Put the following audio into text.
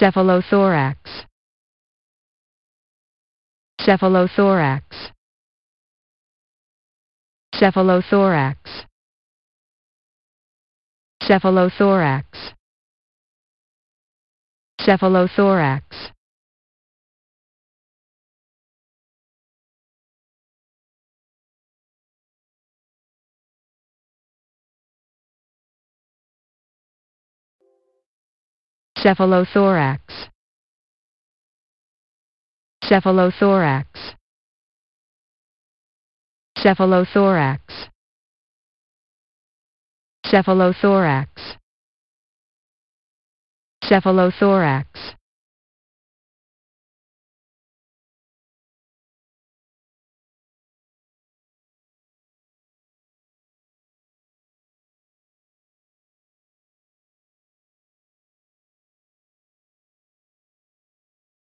Cephalothorax. Cephalothorax. Cephalothorax. Cephalothorax. Cephalothorax. cephalothorax cephalothorax cephalothorax cephalothorax cephalothorax